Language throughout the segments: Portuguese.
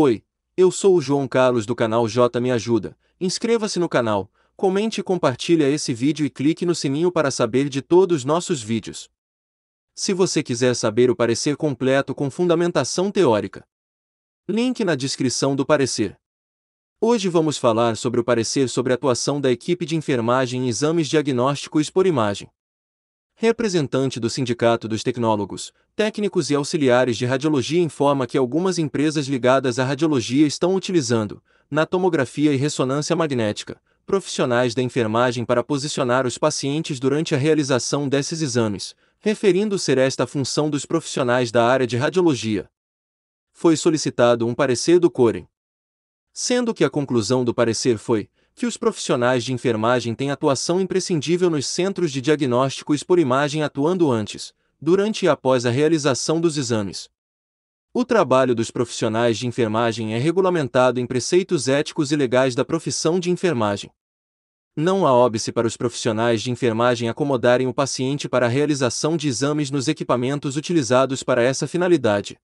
Oi, eu sou o João Carlos do canal J Me Ajuda. Inscreva-se no canal, comente e compartilhe esse vídeo e clique no sininho para saber de todos nossos vídeos. Se você quiser saber o parecer completo com fundamentação teórica. Link na descrição do parecer. Hoje vamos falar sobre o parecer sobre a atuação da equipe de enfermagem em exames diagnósticos por imagem representante do Sindicato dos Tecnólogos, Técnicos e Auxiliares de Radiologia informa que algumas empresas ligadas à radiologia estão utilizando, na tomografia e ressonância magnética, profissionais da enfermagem para posicionar os pacientes durante a realização desses exames, referindo se a esta função dos profissionais da área de radiologia. Foi solicitado um parecer do COREN. Sendo que a conclusão do parecer foi, que os profissionais de enfermagem têm atuação imprescindível nos centros de diagnósticos por imagem atuando antes, durante e após a realização dos exames. O trabalho dos profissionais de enfermagem é regulamentado em preceitos éticos e legais da profissão de enfermagem. Não há óbice para os profissionais de enfermagem acomodarem o paciente para a realização de exames nos equipamentos utilizados para essa finalidade.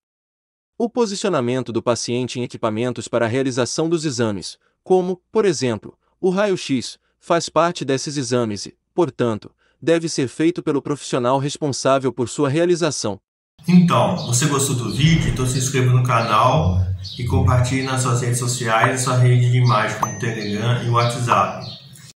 O posicionamento do paciente em equipamentos para a realização dos exames, como, por exemplo, o raio-x faz parte desses exames e, portanto, deve ser feito pelo profissional responsável por sua realização. Então, você gostou do vídeo? Então se inscreva no canal e compartilhe nas suas redes sociais e sua rede de imagem como Telegram e WhatsApp.